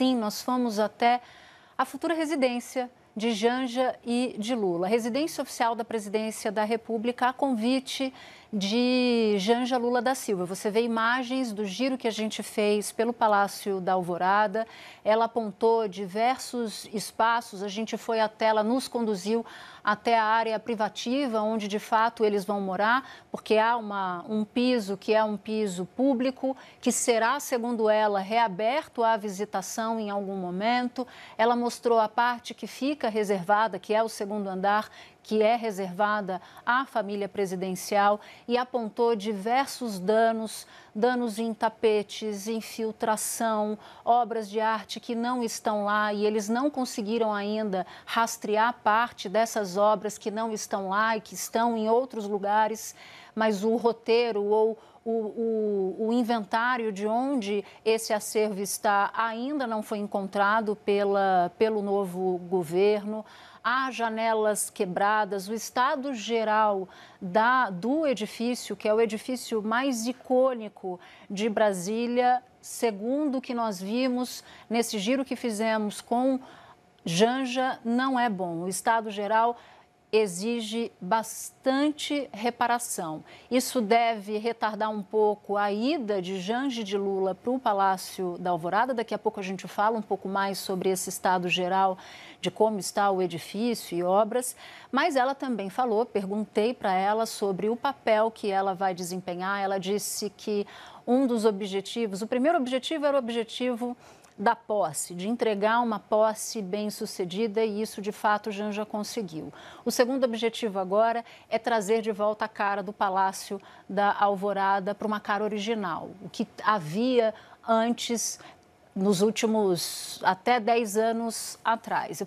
Sim, nós fomos até a futura residência de Janja e de Lula, residência oficial da Presidência da República, a convite de Janja Lula da Silva. Você vê imagens do giro que a gente fez pelo Palácio da Alvorada. Ela apontou diversos espaços, a gente foi até ela, nos conduziu até a área privativa, onde de fato eles vão morar, porque há uma, um piso que é um piso público, que será, segundo ela, reaberto à visitação em algum momento. Ela mostrou a parte que fica reservada, que é o segundo andar, que é reservada à família presidencial e apontou diversos danos, danos em tapetes, infiltração, obras de arte que não estão lá e eles não conseguiram ainda rastrear parte dessas obras que não estão lá e que estão em outros lugares, mas o roteiro ou o, o, o, inventário de onde esse acervo está ainda não foi encontrado pela, pelo novo governo há janelas quebradas. O estado geral da, do edifício, que é o edifício mais icônico de Brasília, segundo o que nós vimos nesse giro que fizemos com Janja, não é bom. O estado geral exige bastante reparação. Isso deve retardar um pouco a ida de Janje de Lula para o Palácio da Alvorada. Daqui a pouco a gente fala um pouco mais sobre esse estado geral, de como está o edifício e obras. Mas ela também falou, perguntei para ela sobre o papel que ela vai desempenhar. Ela disse que um dos objetivos, o primeiro objetivo era o objetivo da posse, de entregar uma posse bem-sucedida, e isso de fato o Jean já conseguiu. O segundo objetivo agora é trazer de volta a cara do Palácio da Alvorada para uma cara original, o que havia antes nos últimos até 10 anos atrás.